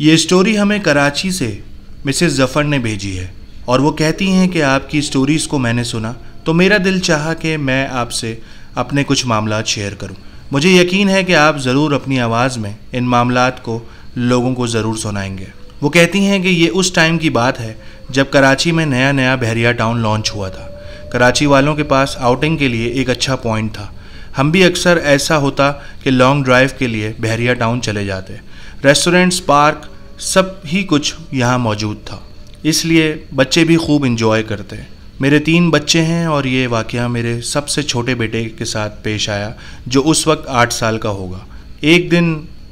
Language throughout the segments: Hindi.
ये स्टोरी हमें कराची से मिसेस ज़फ़र ने भेजी है और वो कहती हैं कि आपकी स्टोरीज़ को मैंने सुना तो मेरा दिल चाहा कि मैं आपसे अपने कुछ मामला शेयर करूं। मुझे यकीन है कि आप ज़रूर अपनी आवाज़ में इन मामला को लोगों को ज़रूर सुनाएंगे वो कहती हैं कि ये उस टाइम की बात है जब कराची में नया नया बहरिया टाउन लॉन्च हुआ था कराची वालों के पास आउटिंग के लिए एक अच्छा पॉइंट था हम भी अक्सर ऐसा होता कि लॉन्ग ड्राइव के लिए बहरिया टाउन चले जाते रेस्टोरेंट्स पार्क सब ही कुछ यहाँ मौजूद था इसलिए बच्चे भी खूब इन्जॉय करते हैं मेरे तीन बच्चे हैं और ये वाक़ मेरे सबसे छोटे बेटे के साथ पेश आया जो उस वक्त आठ साल का होगा एक दिन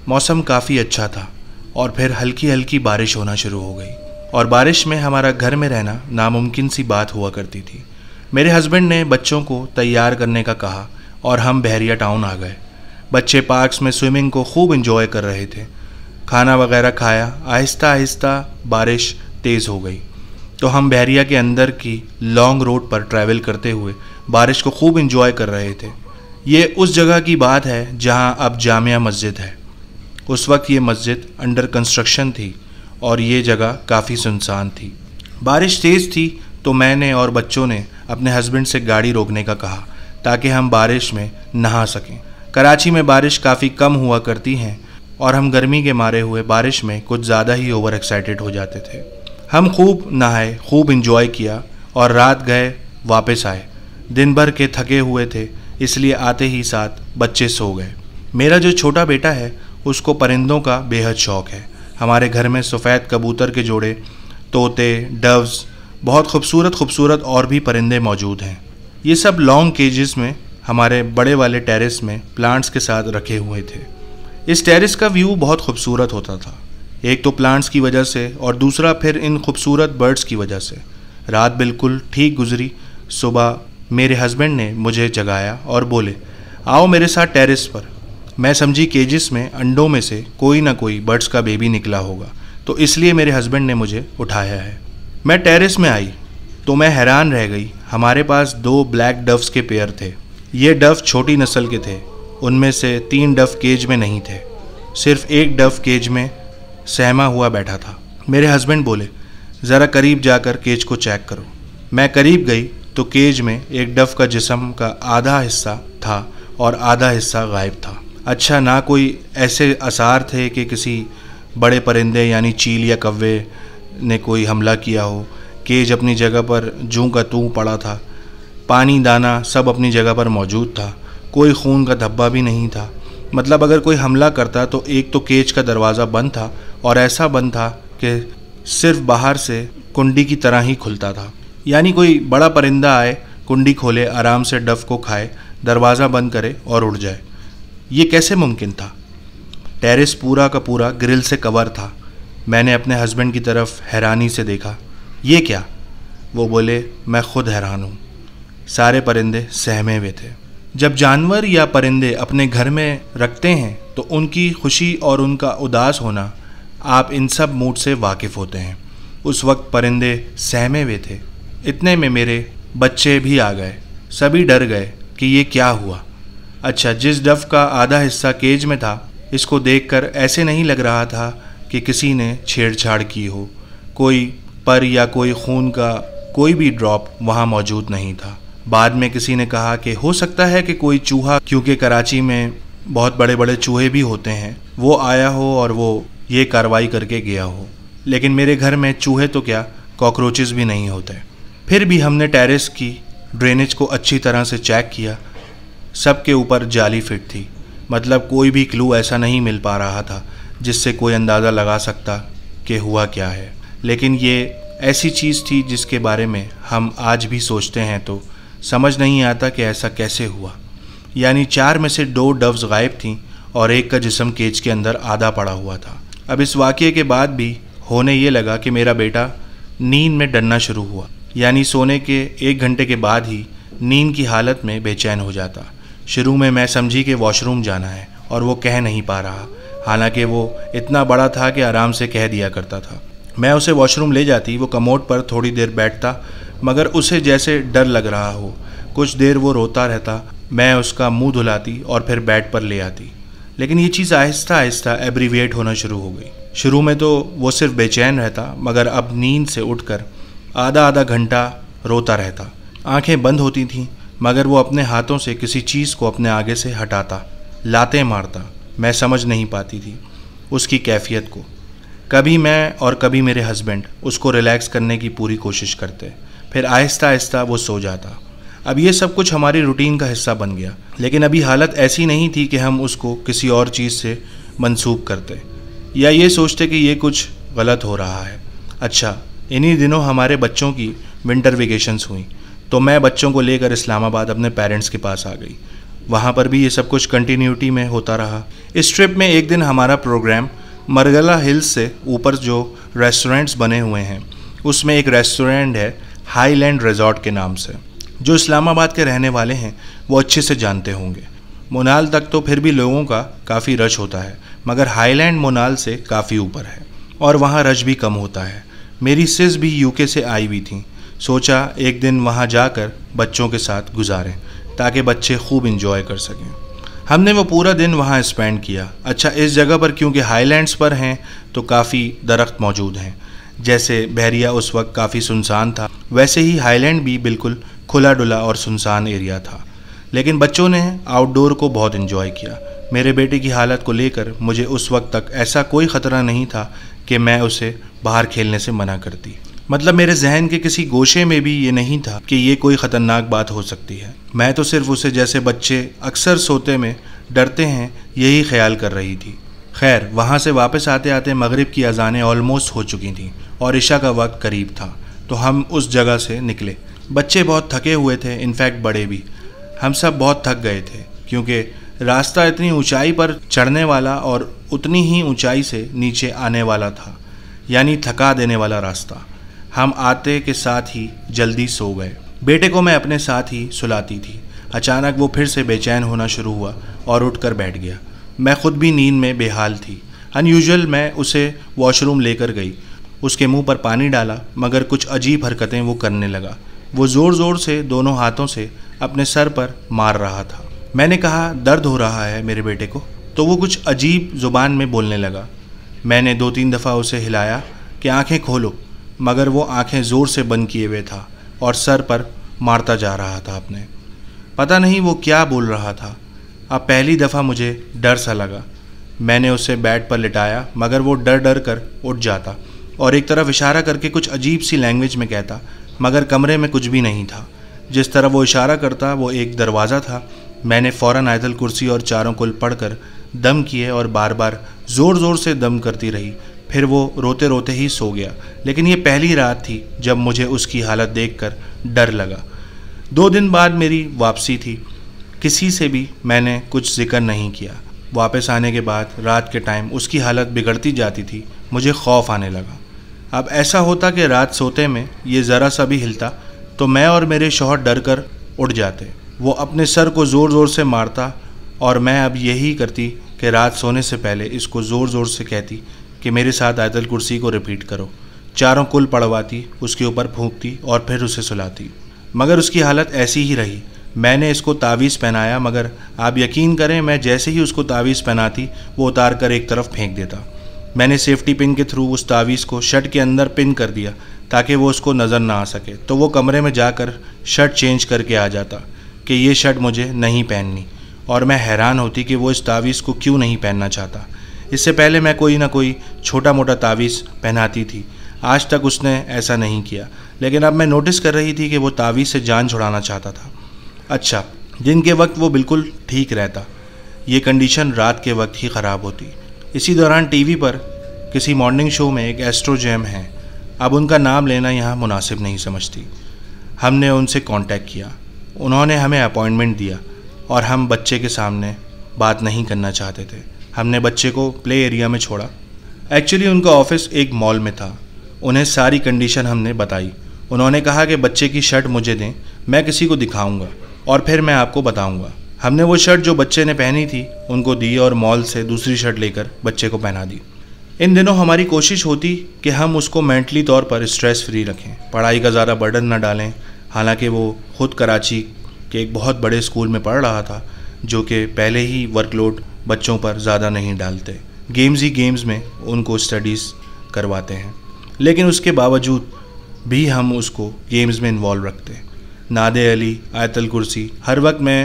मौसम काफ़ी अच्छा था और फिर हल्की हल्की बारिश होना शुरू हो गई और बारिश में हमारा घर में रहना नामुमकिन सी बात हुआ करती थी मेरे हस्बैंड ने बच्चों को तैयार करने का कहा और हम बहरिया टाउन आ गए बच्चे पार्क्स में स्विमिंग को खूब इन्जॉय कर रहे थे खाना वगैरह खाया आहिस्ता आहिस्ता बारिश तेज़ हो गई तो हम बहरिया के अंदर की लॉन्ग रोड पर ट्रैवल करते हुए बारिश को खूब इन्जॉय कर रहे थे ये उस जगह की बात है जहाँ अब जामिया मस्जिद है उस वक्त ये मस्जिद अंडर कंस्ट्रक्शन थी और ये जगह काफ़ी सुनसान थी बारिश तेज़ थी तो मैंने और बच्चों ने अपने हस्बैंड से गाड़ी रोकने का कहा ताकि हम बारिश में नहा सकें कराची में बारिश काफ़ी कम हुआ करती हैं और हम गर्मी के मारे हुए बारिश में कुछ ज़्यादा ही ओवर एक्साइटेड हो जाते थे हम खूब नहाए खूब इन्जॉय किया और रात गए वापस आए दिन भर के थके हुए थे इसलिए आते ही साथ बच्चे सो गए मेरा जो छोटा बेटा है उसको परिंदों का बेहद शौक़ है हमारे घर में सफ़ेद कबूतर के जोड़े तोते डव्स बहुत खूबसूरत खूबसूरत और भी परिंदे मौजूद हैं ये सब लॉन्ग केजेस में हमारे बड़े वाले टेरेस में प्लांट्स के साथ रखे हुए थे इस टेरिस का व्यू बहुत खूबसूरत होता था एक तो प्लांट्स की वजह से और दूसरा फिर इन खूबसूरत बर्ड्स की वजह से रात बिल्कुल ठीक गुजरी सुबह मेरे हस्बैंड ने मुझे जगाया और बोले आओ मेरे साथ टेरिस पर मैं समझी केजिस में अंडों में से कोई ना कोई बर्ड्स का बेबी निकला होगा तो इसलिए मेरे हस्बैंड ने मुझे उठाया है मैं टेरिस में आई तो मैं हैरान रह गई हमारे पास दो ब्लैक डव्स के पेयर थे ये डव छोटी नस्ल के थे उनमें से तीन डफ केज में नहीं थे सिर्फ एक डफ केज में सहमा हुआ बैठा था मेरे हस्बैंड बोले ज़रा करीब जाकर केज को चेक करो मैं करीब गई तो केज में एक डफ का जिसम का आधा हिस्सा था और आधा हिस्सा गायब था अच्छा ना कोई ऐसे आसार थे कि किसी बड़े परिंदे यानी चील या कव्वे ने कोई हमला किया हो केज अपनी जगह पर जू का तू पड़ा था पानी दाना सब अपनी जगह पर मौजूद था कोई खून का धब्बा भी नहीं था मतलब अगर कोई हमला करता तो एक तो केज का दरवाज़ा बंद था और ऐसा बंद था कि सिर्फ बाहर से कुंडी की तरह ही खुलता था यानी कोई बड़ा परिंदा आए कुंडी खोले आराम से डफ को खाए दरवाज़ा बंद करे और उड़ जाए ये कैसे मुमकिन था टेरेस पूरा का पूरा ग्रिल से कवर था मैंने अपने हस्बैंड की तरफ हैरानी से देखा ये क्या वो बोले मैं खुद हैरान हूँ सारे परिंदे सहमे हुए थे जब जानवर या परिंदे अपने घर में रखते हैं तो उनकी खुशी और उनका उदास होना आप इन सब मूड से वाकिफ़ होते हैं उस वक्त परिंदे सहमे हुए थे इतने में मेरे बच्चे भी आ गए सभी डर गए कि ये क्या हुआ अच्छा जिस डफ का आधा हिस्सा केज में था इसको देखकर ऐसे नहीं लग रहा था कि किसी ने छेड़छाड़ की हो कोई पर या कोई खून का कोई भी ड्रॉप वहाँ मौजूद नहीं था बाद में किसी ने कहा कि हो सकता है कि कोई चूहा क्योंकि कराची में बहुत बड़े बड़े चूहे भी होते हैं वो आया हो और वो ये कार्रवाई करके गया हो लेकिन मेरे घर में चूहे तो क्या कॉकरोचेस भी नहीं होते फिर भी हमने टेरेस की ड्रेनेज को अच्छी तरह से चेक किया सब के ऊपर जाली फिट थी मतलब कोई भी क्लू ऐसा नहीं मिल पा रहा था जिससे कोई अंदाज़ा लगा सकता कि हुआ क्या है लेकिन ये ऐसी चीज़ थी जिसके बारे में हम आज भी सोचते हैं तो समझ नहीं आता कि ऐसा कैसे हुआ यानी चार में से दो डव्स गायब थीं और एक का जिसम केज के अंदर आधा पड़ा हुआ था अब इस वाक्य के बाद भी होने ये लगा कि मेरा बेटा नींद में डरना शुरू हुआ यानी सोने के एक घंटे के बाद ही नींद की हालत में बेचैन हो जाता शुरू में मैं समझी कि वॉशरूम जाना है और वो कह नहीं पा रहा हालांकि वो इतना बड़ा था कि आराम से कह दिया करता था मैं उसे वॉशरूम ले जाती वो कमोड पर थोड़ी देर बैठता मगर उसे जैसे डर लग रहा हो कुछ देर वो रोता रहता मैं उसका मुंह धुलाती और फिर बेड पर ले आती लेकिन ये चीज़ आहिस्ता आहिस्ता एब्रीविएट होना शुरू हो गई शुरू में तो वो सिर्फ बेचैन रहता मगर अब नींद से उठकर आधा आधा घंटा रोता रहता आंखें बंद होती थीं मगर वो अपने हाथों से किसी चीज़ को अपने आगे से हटाता लाते मारता मैं समझ नहीं पाती थी उसकी कैफियत को कभी मैं और कभी मेरे हस्बैंड उसको रिलैक्स करने की पूरी कोशिश करते फिर आहिस्ता आहिस्ता वो सो जाता अब ये सब कुछ हमारी रूटीन का हिस्सा बन गया लेकिन अभी हालत ऐसी नहीं थी कि हम उसको किसी और चीज़ से मनसूख करते या ये सोचते कि ये कुछ गलत हो रहा है अच्छा इन्हीं दिनों हमारे बच्चों की विंटर वेकेशंस हुई तो मैं बच्चों को लेकर इस्लामाबाद अपने पेरेंट्स के पास आ गई वहाँ पर भी ये सब कुछ कंटिन्यूटी में होता रहा इस ट्रिप में एक दिन हमारा प्रोग्राम मरगला हिल्स से ऊपर जो रेस्टोरेंट्स बने हुए हैं उसमें एक रेस्टोरेंट है हाईलैंड रिजॉर्ट के नाम से जो इस्लामाबाद के रहने वाले हैं वो अच्छे से जानते होंगे मोनाल तक तो फिर भी लोगों का काफ़ी रश होता है मगर हाईलैंड मोनाल से काफ़ी ऊपर है और वहाँ रश भी कम होता है मेरी सिस भी यूके से आई हुई थी सोचा एक दिन वहाँ जाकर बच्चों के साथ गुजारें ताकि बच्चे खूब इंजॉय कर सकें हमने वो पूरा दिन वहाँ स्पेंड किया अच्छा इस जगह पर क्योंकि हाईलैंड्स पर हैं तो काफ़ी दरख्त मौजूद हैं जैसे बहरिया उस वक्त काफ़ी सुनसान था वैसे ही हाईलैंड भी बिल्कुल खुला डुला और सुनसान एरिया था लेकिन बच्चों ने आउटडोर को बहुत इन्जॉय किया मेरे बेटे की हालत को लेकर मुझे उस वक्त तक ऐसा कोई ख़तरा नहीं था कि मैं उसे बाहर खेलने से मना करती मतलब मेरे जहन के किसी गोशे में भी ये नहीं था कि ये कोई ख़तरनाक बात हो सकती है मैं तो सिर्फ उसे जैसे बच्चे अक्सर सोते में डरते हैं यही ख्याल कर रही थी खैर वहाँ से वापस आते आते मगरिब की अजानें ऑलमोस्ट हो चुकी थीं और ईशा का वक्त करीब था तो हम उस जगह से निकले बच्चे बहुत थके हुए थे इनफैक्ट बड़े भी हम सब बहुत थक गए थे क्योंकि रास्ता इतनी ऊंचाई पर चढ़ने वाला और उतनी ही ऊंचाई से नीचे आने वाला था यानी थका देने वाला रास्ता हम आते के साथ ही जल्दी सो गए बेटे को मैं अपने साथ ही सुलाती थी अचानक वो फिर से बेचैन होना शुरू हुआ और उठकर बैठ गया मैं खुद भी नींद में बेहाल थी अनयूजल मैं उसे वॉशरूम लेकर गई उसके मुंह पर पानी डाला मगर कुछ अजीब हरकतें वो करने लगा वो ज़ोर ज़ोर से दोनों हाथों से अपने सर पर मार रहा था मैंने कहा दर्द हो रहा है मेरे बेटे को तो वो कुछ अजीब ज़ुबान में बोलने लगा मैंने दो तीन दफ़ा उसे हिलाया कि आंखें खोलो मगर वो आंखें ज़ोर से बंद किए हुए था और सर पर मारता जा रहा था अपने पता नहीं वो क्या बोल रहा था अब पहली दफ़ा मुझे डर सा लगा मैंने उसे बेड पर लिटाया मगर वो डर डर कर उठ जाता और एक तरफ इशारा करके कुछ अजीब सी लैंग्वेज में कहता मगर कमरे में कुछ भी नहीं था जिस तरह वो इशारा करता वो एक दरवाज़ा था मैंने फ़ौर आयदल कुर्सी और चारों कुल पढ़कर दम किए और बार बार ज़ोर ज़ोर से दम करती रही फिर वो रोते रोते ही सो गया लेकिन ये पहली रात थी जब मुझे उसकी हालत देखकर डर लगा दो दिन बाद मेरी वापसी थी किसी से भी मैंने कुछ जिक्र नहीं किया वापस आने के बाद रात के टाइम उसकी हालत बिगड़ती जाती थी मुझे खौफ आने लगा अब ऐसा होता कि रात सोते में ये ज़रा सा भी हिलता तो मैं और मेरे शोहर डर कर उड़ जाते वो अपने सर को ज़ोर ज़ोर से मारता और मैं अब यही करती कि रात सोने से पहले इसको ज़ोर ज़ोर से कहती कि मेरे साथ आयतल कुर्सी को रिपीट करो चारों कुल पड़वाती उसके ऊपर फूंकती और फिर उसे सुलाती मगर उसकी हालत ऐसी ही रही मैंने इसको तावीज़ पहनाया मगर आप यकीन करें मैं जैसे ही उसको तावीज़ पहनाती वो उतार कर एक तरफ फेंक देता मैंने सेफ्टी पिन के थ्रू उस तावीज़ को शर्ट के अंदर पिन कर दिया ताकि वो उसको नज़र ना आ सके तो वो कमरे में जाकर शर्ट चेंज करके आ जाता कि ये शर्ट मुझे नहीं पहननी और मैं हैरान होती कि वो इस तावीज़ को क्यों नहीं पहनना चाहता इससे पहले मैं कोई ना कोई छोटा मोटा तावीज़ पहनाती थी आज तक उसने ऐसा नहीं किया लेकिन अब मैं नोटिस कर रही थी कि वो तावीज़ से जान छुड़ाना चाहता था अच्छा दिन के वक्त वो बिल्कुल ठीक रहता ये कंडीशन रात के वक्त ही ख़राब होती इसी दौरान टीवी पर किसी मॉर्निंग शो में एक एस्ट्रोजैम है अब उनका नाम लेना यहाँ मुनासिब नहीं समझती हमने उनसे कांटेक्ट किया उन्होंने हमें अपॉइंटमेंट दिया और हम बच्चे के सामने बात नहीं करना चाहते थे हमने बच्चे को प्ले एरिया में छोड़ा एक्चुअली उनका ऑफिस एक मॉल में था उन्हें सारी कंडीशन हमने बताई उन्होंने कहा कि बच्चे की शर्ट मुझे दें मैं किसी को दिखाऊंगा और फिर मैं आपको बताऊँगा हमने वो शर्ट जो बच्चे ने पहनी थी उनको दी और मॉल से दूसरी शर्ट लेकर बच्चे को पहना दी इन दिनों हमारी कोशिश होती कि हम उसको मेंटली तौर पर स्ट्रेस फ्री रखें पढ़ाई का ज़्यादा बर्डन ना डालें हालांकि वो खुद कराची के एक बहुत बड़े स्कूल में पढ़ रहा था जो कि पहले ही वर्कलोड बच्चों पर ज़्यादा नहीं डालते गेम्स ही गेम्स में उनको स्टडीज़ करवाते हैं लेकिन उसके बावजूद भी हम उसको गेम्स में इन्वॉल्व रखते हैं नाद अली आयतल कुर्सी हर वक्त मैं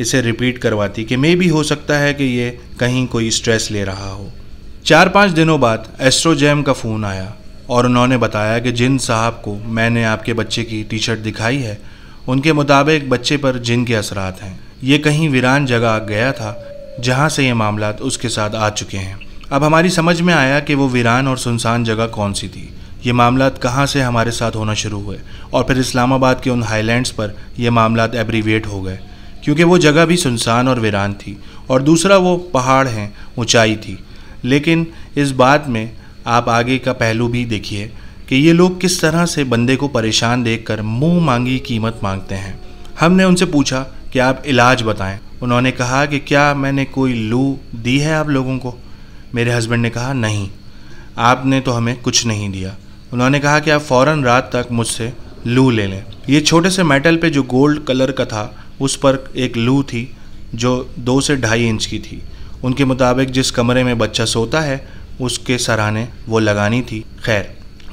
इसे रिपीट करवाती कि मे भी हो सकता है कि ये कहीं कोई स्ट्रेस ले रहा हो चार पाँच दिनों बाद एस्ट्रोजैम का फ़ोन आया और उन्होंने बताया कि जिन साहब को मैंने आपके बच्चे की टी शर्ट दिखाई है उनके मुताबिक बच्चे पर जिन के असरात हैं ये कहीं वीरान जगह गया था जहाँ से ये मामला उसके साथ आ चुके हैं अब हमारी समझ में आया कि वो वीरान और सुनसान जगह कौन सी थी ये मामला कहाँ से हमारे साथ होना शुरू हुए और फिर इस्लामाबाद के उन हाईलैंड्स पर यह मामला एब्रीवेट हो गए क्योंकि वो जगह भी सुनसान और वीरान थी और दूसरा वो पहाड़ हैं ऊंचाई थी लेकिन इस बात में आप आगे का पहलू भी देखिए कि ये लोग किस तरह से बंदे को परेशान देखकर मुंह मांगी कीमत मांगते हैं हमने उनसे पूछा कि आप इलाज बताएं उन्होंने कहा कि क्या मैंने कोई लू दी है आप लोगों को मेरे हस्बैंड ने कहा नहीं आपने तो हमें कुछ नहीं दिया उन्होंने कहा कि आप फ़ौर रात तक मुझसे लू ले लें ये छोटे से मेटल पे जो गोल्ड कलर का था उस पर एक लू थी जो दो से ढाई इंच की थी उनके मुताबिक जिस कमरे में बच्चा सोता है उसके सराहने वो लगानी थी खैर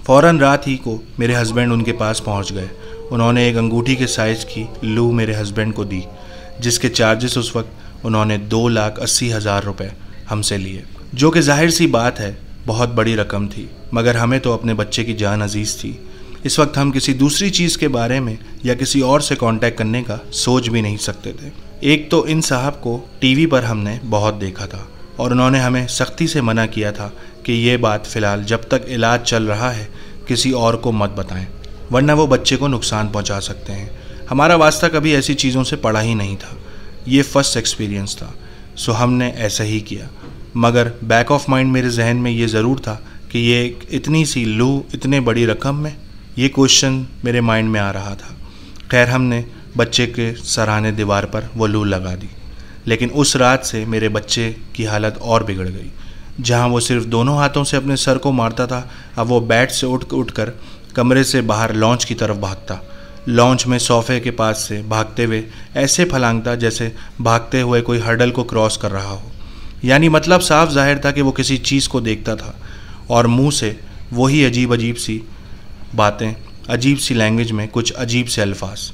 फ़ौर रात ही को मेरे हस्बैंड उनके पास पहुंच गए उन्होंने एक अंगूठी के साइज़ की लू मेरे हस्बैंड को दी जिसके चार्जेस उस वक्त उन्होंने दो लाख अस्सी हज़ार रुपये हमसे लिए जो कि जाहिर सी बात है बहुत बड़ी रकम थी मगर हमें तो अपने बच्चे की जान अजीज़ थी इस वक्त हम किसी दूसरी चीज़ के बारे में या किसी और से कांटेक्ट करने का सोच भी नहीं सकते थे एक तो इन साहब को टीवी पर हमने बहुत देखा था और उन्होंने हमें सख्ती से मना किया था कि ये बात फ़िलहाल जब तक इलाज चल रहा है किसी और को मत बताएं वरना वो बच्चे को नुकसान पहुंचा सकते हैं हमारा वास्ता कभी ऐसी चीज़ों से पड़ा ही नहीं था ये फर्स्ट एक्सपीरियंस था सो हमने ऐसा ही किया मगर बैक ऑफ माइंड मेरे जहन में ये ज़रूर था कि ये इतनी सी लू इतने बड़ी रकम में ये क्वेश्चन मेरे माइंड में आ रहा था खैर हमने बच्चे के सराहने दीवार पर वो लू लगा दी लेकिन उस रात से मेरे बच्चे की हालत और बिगड़ गई जहाँ वो सिर्फ दोनों हाथों से अपने सर को मारता था अब वो बैट से उठ उठ कर कमरे से बाहर लॉन्च की तरफ भागता लॉन्च में सोफे के पास से भागते हुए ऐसे फलांगता जैसे भागते हुए कोई हर्डल को क्रॉस कर रहा हो यानी मतलब साफ जाहिर था कि वो किसी चीज़ को देखता था और मुंह से वही अजीब अजीब सी बातें अजीब सी लैंग्वेज में कुछ अजीब से अल्फाज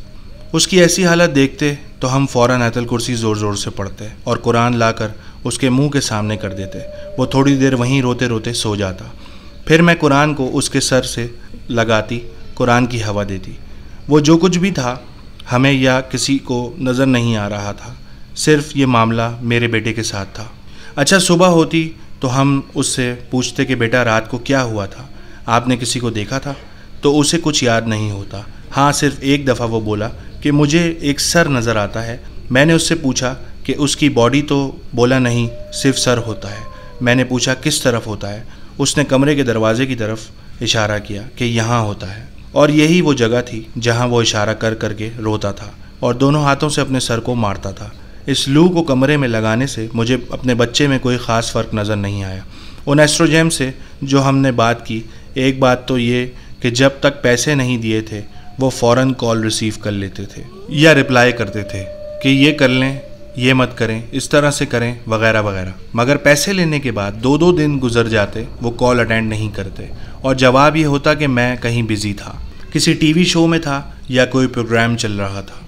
उसकी ऐसी हालत देखते तो हम फ़ौर आतल कुर्सी ज़ोर ज़ोर से पढ़ते और कुरान लाकर उसके मुंह के सामने कर देते वो थोड़ी देर वहीं रोते रोते सो जाता फिर मैं कुरान को उसके सर से लगाती कुरान की हवा देती वो जो कुछ भी था हमें या किसी को नज़र नहीं आ रहा था सिर्फ ये मामला मेरे बेटे के साथ था अच्छा सुबह होती तो हम उससे पूछते कि बेटा रात को क्या हुआ था आपने किसी को देखा था तो उसे कुछ याद नहीं होता हाँ सिर्फ एक दफ़ा वो बोला कि मुझे एक सर नज़र आता है मैंने उससे पूछा कि उसकी बॉडी तो बोला नहीं सिर्फ सर होता है मैंने पूछा किस तरफ होता है उसने कमरे के दरवाजे की तरफ इशारा किया कि यहाँ होता है और यही वो जगह थी जहाँ वो इशारा कर करके रोता था और दोनों हाथों से अपने सर को मारता था इस लू को कमरे में लगाने से मुझे अपने बच्चे में कोई ख़ास फ़र्क नज़र नहीं आया उन एस्ट्रोजेम से जो हमने बात की एक बात तो ये कि जब तक पैसे नहीं दिए थे वो फ़ौर कॉल रिसीव कर लेते थे या रिप्लाई करते थे कि ये कर लें ये मत करें इस तरह से करें वगैरह वगैरह मगर पैसे लेने के बाद दो दो दिन गुजर जाते वो कॉल अटेंड नहीं करते और जवाब ये होता कि मैं कहीं बिज़ी था किसी टीवी शो में था या कोई प्रोग्राम चल रहा था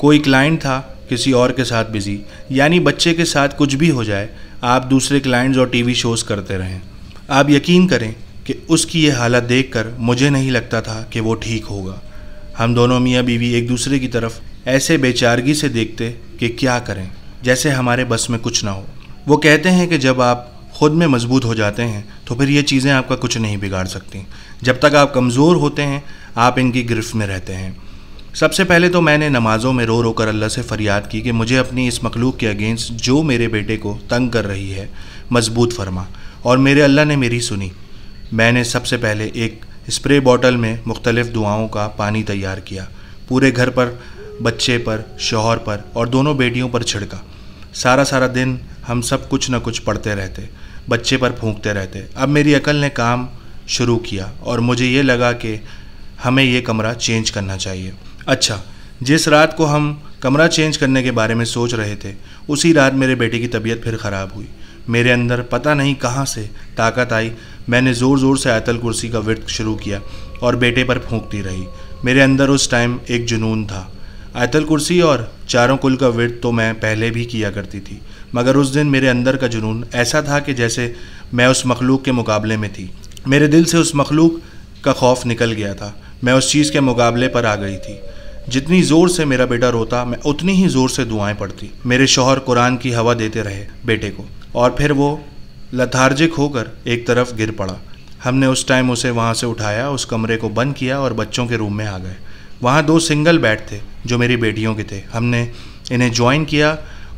कोई क्लाइंट था किसी और के साथ बिज़ी यानी बच्चे के साथ कुछ भी हो जाए आप दूसरे क्लाइंट्स और टीवी शोज़ करते रहें आप यकीन करें कि उसकी ये हालत देखकर मुझे नहीं लगता था कि वो ठीक होगा हम दोनों मियाँ बीवी एक दूसरे की तरफ ऐसे बेचारगी से देखते कि क्या करें जैसे हमारे बस में कुछ ना हो वो कहते हैं कि जब आप खुद में मजबूत हो जाते हैं तो फिर ये चीज़ें आपका कुछ नहीं बिगाड़ सकती जब तक आप कमज़ोर होते हैं आप इनकी गिरफ्त में रहते हैं सबसे पहले तो मैंने नमाज़ों में रो रो कर अल्लाह से फ़रियाद की कि मुझे अपनी इस मखलूक के अगेंस्ट जो मेरे बेटे को तंग कर रही है मजबूत फरमा और मेरे अल्लाह ने मेरी सुनी मैंने सबसे पहले एक स्प्रे बॉटल में मुख्तलिफ़ दुआओं का पानी तैयार किया पूरे घर पर बच्चे पर शोहर पर और दोनों बेटियों पर छिड़का सारा सारा दिन हम सब कुछ ना कुछ पढ़ते रहते बच्चे पर फूंकते रहते अब मेरी अकल ने काम शुरू किया और मुझे ये लगा कि हमें ये कमरा चेंज करना चाहिए अच्छा जिस रात को हम कमरा चेंज करने के बारे में सोच रहे थे उसी रात मेरे बेटे की तबीयत फिर ख़राब हुई मेरे अंदर पता नहीं कहाँ से ताकत आई मैंने ज़ोर ज़ोर से आयतल कुर्सी का व्रत शुरू किया और बेटे पर फूंकती रही मेरे अंदर उस टाइम एक जुनून था आयतल कुर्सी और चारों कुल का व्रत तो मैं पहले भी किया करती थी मगर उस दिन मेरे अंदर का जुनून ऐसा था कि जैसे मैं उस मखलूक के मुकाबले में थी मेरे दिल से उस मखलूक का खौफ निकल गया था मैं उस चीज़ के मुकाबले पर आ गई थी जितनी ज़ोर से मेरा बेटा रोता मैं उतनी ही ज़ोर से दुआएं पढ़ती मेरे शोहर कुरान की हवा देते रहे बेटे को और फिर वो लथार्जिक होकर एक तरफ गिर पड़ा हमने उस टाइम उसे वहाँ से उठाया उस कमरे को बंद किया और बच्चों के रूम में आ गए वहाँ दो सिंगल बेड थे जो मेरी बेटियों के थे हमने इन्हें ज्वाइन किया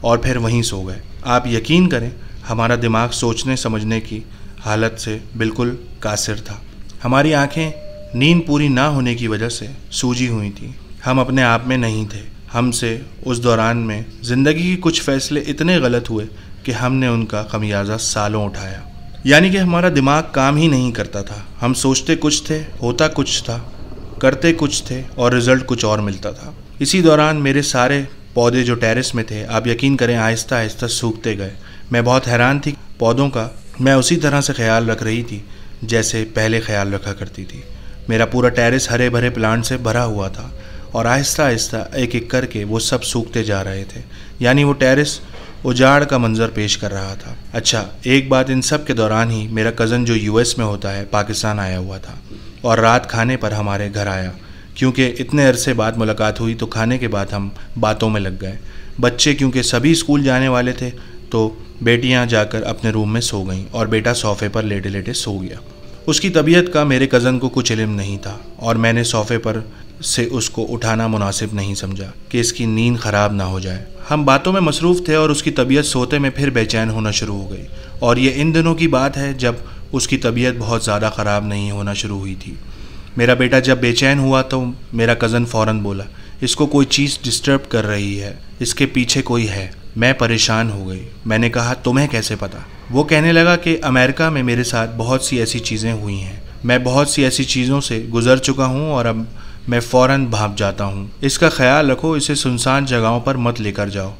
और फिर वहीं सो गए आप यकीन करें हमारा दिमाग सोचने समझने की हालत से बिल्कुल कासिर था हमारी आँखें नींद पूरी ना होने की वजह से सूजी हुई थी हम अपने आप में नहीं थे हमसे उस दौरान में ज़िंदगी के कुछ फैसले इतने गलत हुए कि हमने उनका खमियाजा सालों उठाया यानी कि हमारा दिमाग काम ही नहीं करता था हम सोचते कुछ थे होता कुछ था करते कुछ थे और रिज़ल्ट कुछ और मिलता था इसी दौरान मेरे सारे पौधे जो टेरेस में थे आप यकीन करें आहिस्ता आहिस्ता सूखते गए मैं बहुत हैरान थी पौधों का मैं उसी तरह से ख्याल रख रही थी जैसे पहले ख्याल रखा करती थी मेरा पूरा टेरेस हरे भरे प्लांट से भरा हुआ था और आहिस्ता आहिस्ता एक एक करके वो सब सूखते जा रहे थे यानी वो टेरिस उजाड़ का मंजर पेश कर रहा था अच्छा एक बात इन सब के दौरान ही मेरा कज़न जो यूएस में होता है पाकिस्तान आया हुआ था और रात खाने पर हमारे घर आया क्योंकि इतने अरसे बाद मुलाकात हुई तो खाने के बाद हम बातों में लग गए बच्चे क्योंकि सभी स्कूल जाने वाले थे तो बेटियां जाकर अपने रूम में सो गईं और बेटा सोफे पर लेटे लेटे सो गया उसकी तबीयत का मेरे कज़न को कुछ इलम नहीं था और मैंने सोफे पर से उसको उठाना मुनासिब नहीं समझा कि इसकी नींद ख़राब ना हो जाए हम बातों में मसरूफ़ थे और उसकी तबीयत सोते में फिर बेचैन होना शुरू हो गई और ये इन दिनों की बात है जब उसकी तबीयत बहुत ज़्यादा ख़राब नहीं होना शुरू हुई थी मेरा बेटा जब बेचैन हुआ तो मेरा कज़न फ़ौर बोला इसको कोई चीज़ डिस्टर्ब कर रही है इसके पीछे कोई है मैं परेशान हो गई मैंने कहा तुम्हें कैसे पता वो कहने लगा कि अमेरिका में मेरे साथ बहुत सी ऐसी चीज़ें हुई हैं मैं बहुत सी ऐसी चीज़ों से गुजर चुका हूँ और अब मैं फ़ौरन भाप जाता हूँ इसका ख्याल रखो इसे सुनसान जगहों पर मत लेकर जाओ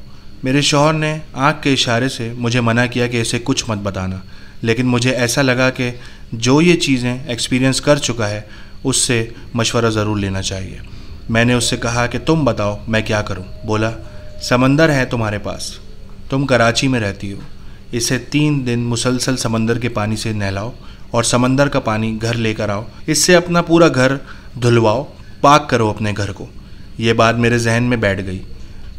मेरे शोहर ने आँख के इशारे से मुझे मना किया कि इसे कुछ मत बताना लेकिन मुझे ऐसा लगा कि जो ये चीज़ें एक्सपीरियंस कर चुका है उससे मशवरा ज़रूर लेना चाहिए मैंने उससे कहा कि तुम बताओ मैं क्या करूँ बोला समंदर है तुम्हारे पास तुम कराची में रहती हो इसे तीन दिन मुसलसल समंदर के पानी से नहलाओ और समंदर का पानी घर लेकर आओ इससे अपना पूरा घर धुलवाओ पाक करो अपने घर को ये बात मेरे जहन में बैठ गई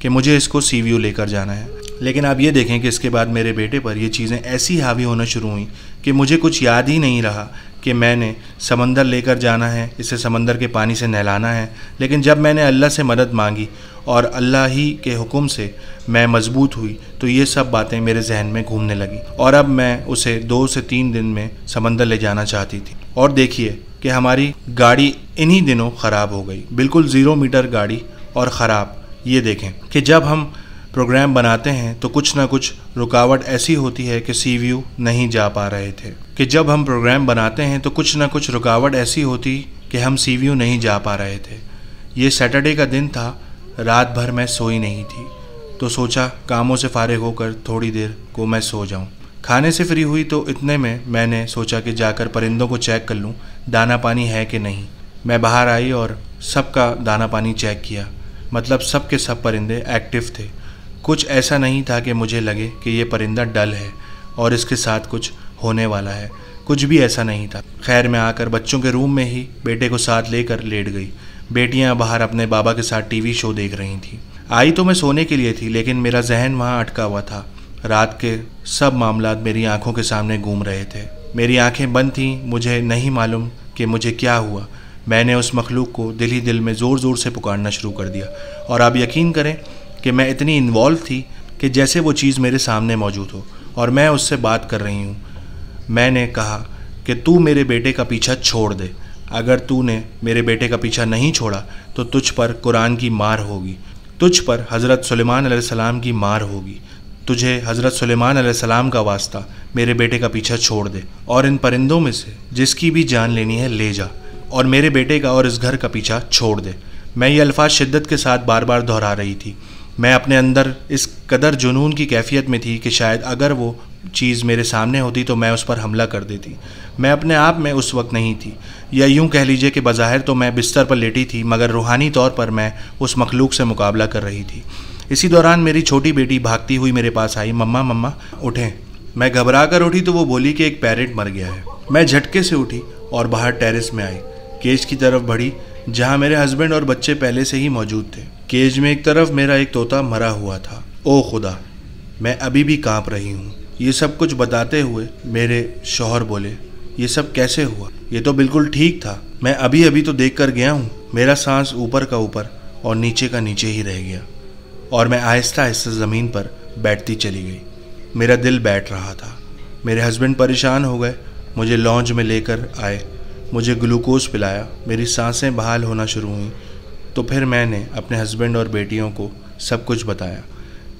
कि मुझे इसको सी वी लेकर जाना है लेकिन आप ये देखें कि इसके बाद मेरे बेटे पर ये चीज़ें ऐसी हावी होना शुरू हुई कि मुझे कुछ याद ही नहीं रहा कि मैंने समंदर लेकर जाना है इसे समंदर के पानी से नहलाना है लेकिन जब मैंने अल्लाह से मदद मांगी और अल्लाह ही के हुक्म से मैं मजबूत हुई तो ये सब बातें मेरे जहन में घूमने लगी और अब मैं उसे दो से तीन दिन में समंदर ले जाना चाहती थी और देखिए कि हमारी गाड़ी इन्हीं दिनों ख़राब हो गई बिल्कुल ज़ीरो मीटर गाड़ी और ख़राब ये देखें कि जब हम प्रोग्राम बनाते हैं तो कुछ ना कुछ रुकावट ऐसी होती है कि सी व्यू नहीं जा पा रहे थे कि जब हम प्रोग्राम बनाते हैं तो कुछ ना कुछ रुकावट ऐसी होती कि हम सी व्यू नहीं जा पा रहे थे ये सैटरडे का दिन था रात भर मैं सोई नहीं थी तो सोचा कामों से फारिग होकर थोड़ी देर को मैं सो जाऊं। खाने से फ्री हुई तो इतने में मैंने सोचा कि जाकर परिंदों को चेक कर लूं दाना पानी है कि नहीं मैं बाहर आई और सबका दाना पानी चेक किया मतलब सब के सब परिंदे एक्टिव थे कुछ ऐसा नहीं था कि मुझे लगे कि ये परिंदा डल है और इसके साथ कुछ होने वाला है कुछ भी ऐसा नहीं था खैर मैं आकर बच्चों के रूम में ही बेटे को साथ लेकर लेट गई बेटियां बाहर अपने बाबा के साथ टीवी शो देख रही थी आई तो मैं सोने के लिए थी लेकिन मेरा जहन वहाँ अटका हुआ था रात के सब मामला मेरी आंखों के सामने घूम रहे थे मेरी आंखें बंद थीं मुझे नहीं मालूम कि मुझे क्या हुआ मैंने उस मखलूक को दिल ही दिल में ज़ोर ज़ोर से पुकारना शुरू कर दिया और आप यकीन करें कि मैं इतनी इन्वॉल्व थी कि जैसे वो चीज़ मेरे सामने मौजूद हो और मैं उससे बात कर रही हूँ मैंने कहा कि तू मेरे बेटे का पीछा छोड़ दे अगर तूने मेरे बेटे का पीछा नहीं छोड़ा तो तुझ पर कुरान की मार होगी तुझ पर हज़रत सलेमान सलाम की मार होगी तुझे हज़रत सुलेमान सलाम का वास्ता मेरे बेटे का पीछा छोड़ दे और इन परिंदों में से जिसकी भी जान लेनी है ले जा और मेरे बेटे का और इस घर का पीछा छोड़ दे मैं ये अल्फाज शिद्दत के साथ बार बार दोहरा रही थी मैं अपने अंदर इस कदर जुनून की कैफियत में थी कि शायद अगर वो चीज़ मेरे सामने होती तो मैं उस पर हमला कर देती मैं अपने आप में उस वक्त नहीं थी या यूं कह लीजिए कि बज़ाहिर तो मैं बिस्तर पर लेटी थी मगर रूहानी तौर पर मैं उस मखलूक से मुकाबला कर रही थी इसी दौरान मेरी छोटी बेटी भागती हुई मेरे पास आई मम्मा मम्मा उठें मैं घबरा कर उठी तो वो बोली कि एक पैरेट मर गया है मैं झटके से उठी और बाहर टेरेस में आई केज की तरफ बढ़ी जहाँ मेरे हस्बैंड और बच्चे पहले से ही मौजूद थे केज में एक तरफ मेरा एक तोता मरा हुआ था ओ खुदा मैं अभी भी कांप रही हूँ ये सब कुछ बताते हुए मेरे शोहर बोले ये सब कैसे हुआ ये तो बिल्कुल ठीक था मैं अभी अभी तो देख कर गया हूँ मेरा सांस ऊपर का ऊपर और नीचे का नीचे ही रह गया और मैं आहिस्ता आहिस्ता ज़मीन पर बैठती चली गई मेरा दिल बैठ रहा था मेरे हस्बैंड परेशान हो गए मुझे लॉन्च में लेकर आए मुझे ग्लूकोज पिलाया मेरी सांसें बहाल होना शुरू हुई तो फिर मैंने अपने हस्बैंड और बेटियों को सब कुछ बताया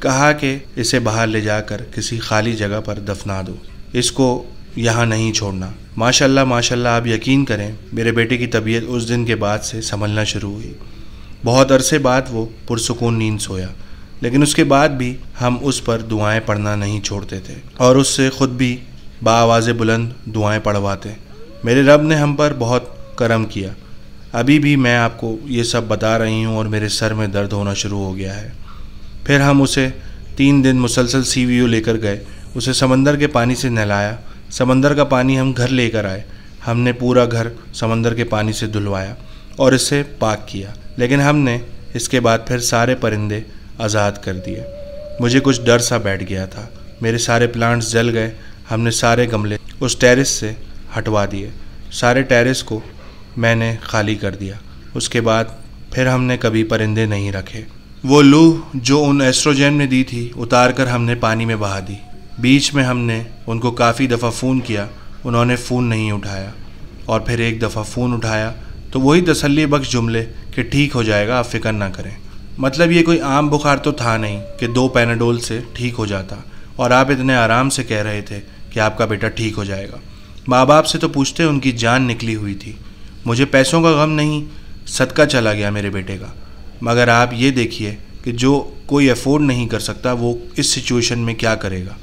कहा कि इसे बाहर ले जाकर किसी खाली जगह पर दफना दो इसको यहाँ नहीं छोड़ना माशाल्लाह माशाल्लाह आप यकीन करें मेरे बेटे की तबीयत उस दिन के बाद से संभलना शुरू हुई बहुत अरसे बाद वो पुरसकून नींद सोया लेकिन उसके बाद भी हम उस पर दुआएं पढ़ना नहीं छोड़ते थे और उससे ख़ुद भी बावाज़ बुलंद दुआएं पढ़वाते मेरे रब ने हम पर बहुत करम किया अभी भी मैं आपको ये सब बता रही हूँ और मेरे सर में दर्द होना शुरू हो गया है फिर हम उसे तीन दिन मुसलसल सी वी लेकर गए उसे समंदर के पानी से नहलाया समंदर का पानी हम घर लेकर आए हमने पूरा घर समंदर के पानी से धुलवाया और इसे पाक किया लेकिन हमने इसके बाद फिर सारे परिंदे आज़ाद कर दिए मुझे कुछ डर सा बैठ गया था मेरे सारे प्लांट्स जल गए हमने सारे गमले उस टेरेस से हटवा दिए सारे टेरेस को मैंने खाली कर दिया उसके बाद फिर हमने कभी परिंदे नहीं रखे वो लू जो उन एस्ट्रोजेन ने दी थी उतार कर हमने पानी में बहा दी बीच में हमने उनको काफ़ी दफ़ा फ़ोन किया उन्होंने फ़ोन नहीं उठाया और फिर एक दफ़ा फ़ोन उठाया तो वही तसली बख्श जुमले कि ठीक हो जाएगा आप फिक्र ना करें मतलब ये कोई आम बुखार तो था नहीं कि दो पैनाडोल से ठीक हो जाता और आप इतने आराम से कह रहे थे कि आपका बेटा ठीक हो जाएगा माँ बाप से तो पूछते उनकी जान निकली हुई थी मुझे पैसों का गम नहीं सदका चला गया मेरे बेटे का मगर आप ये देखिए कि जो कोई अफोर्ड नहीं कर सकता वो इस सिचुएशन में क्या करेगा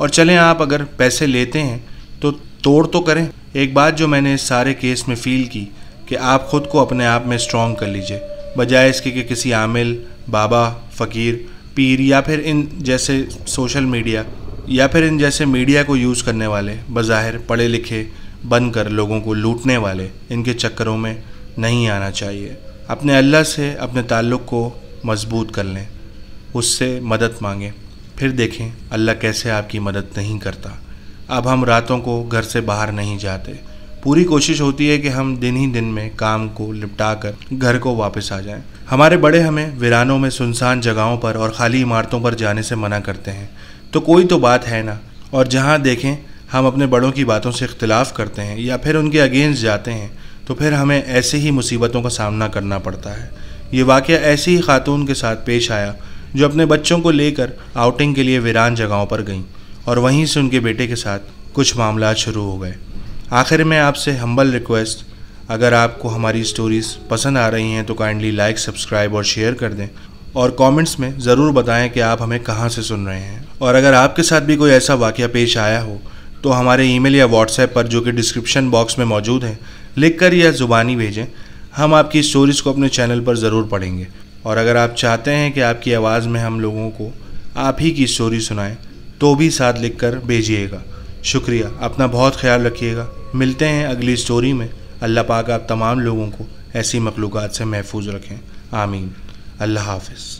और चलें आप अगर पैसे लेते हैं तो तोड़ तो करें एक बात जो मैंने इस सारे केस में फ़ील की कि आप ख़ुद को अपने आप में स्ट्रॉन्ग कर लीजिए बजाय इसके कि किसी आमिल बाबा फ़कीर पीर या फिर इन जैसे सोशल मीडिया या फिर इन जैसे मीडिया को यूज़ करने वाले बज़ाहिर पढ़े लिखे कर लोगों को लूटने वाले इनके चक्करों में नहीं आना चाहिए अपने अल्लाह से अपने ताल्लुक़ को मजबूत कर लें उससे मदद मांगें फिर देखें अल्लाह कैसे आपकी मदद नहीं करता अब हम रातों को घर से बाहर नहीं जाते पूरी कोशिश होती है कि हम दिन ही दिन में काम को निपटा कर घर को वापस आ जाएं। हमारे बड़े हमें वीरानों में सुनसान जगहों पर और खाली इमारतों पर जाने से मना करते हैं तो कोई तो बात है ना और जहाँ देखें हम अपने बड़ों की बातों से इख्तलाफ करते हैं या फिर उनके अगेंस्ट जाते हैं तो फिर हमें ऐसे ही मुसीबतों का सामना करना पड़ता है ये वाक़ ऐसी ही खातून के साथ पेश आया जो अपने बच्चों को लेकर आउटिंग के लिए वीरान जगहों पर गईं और वहीं से उनके बेटे के साथ कुछ मामला शुरू हो गए आखिर में आपसे हम्बल रिक्वेस्ट अगर आपको हमारी स्टोरीज़ पसंद आ रही हैं तो काइंडली लाइक सब्सक्राइब और शेयर कर दें और कमेंट्स में ज़रूर बताएं कि आप हमें कहाँ से सुन रहे हैं और अगर आपके साथ भी कोई ऐसा वाक्य पेश आया हो तो हमारे ईमेल या व्हाट्सएप पर जो कि डिस्क्रिप्शन बॉक्स में मौजूद है लिख कर या ज़ुबानी भेजें हम आपकी स्टोरीज़ को अपने चैनल पर ज़रूर पढ़ेंगे और अगर आप चाहते हैं कि आपकी आवाज़ में हम लोगों को आप ही की स्टोरी सुनाएं तो भी साथ लिख कर भेजिएगा शुक्रिया अपना बहुत ख्याल रखिएगा मिलते हैं अगली स्टोरी में अल्लाह पाक आप तमाम लोगों को ऐसी मखलूक से महफूज रखें आमीन अल्लाह हाफिज़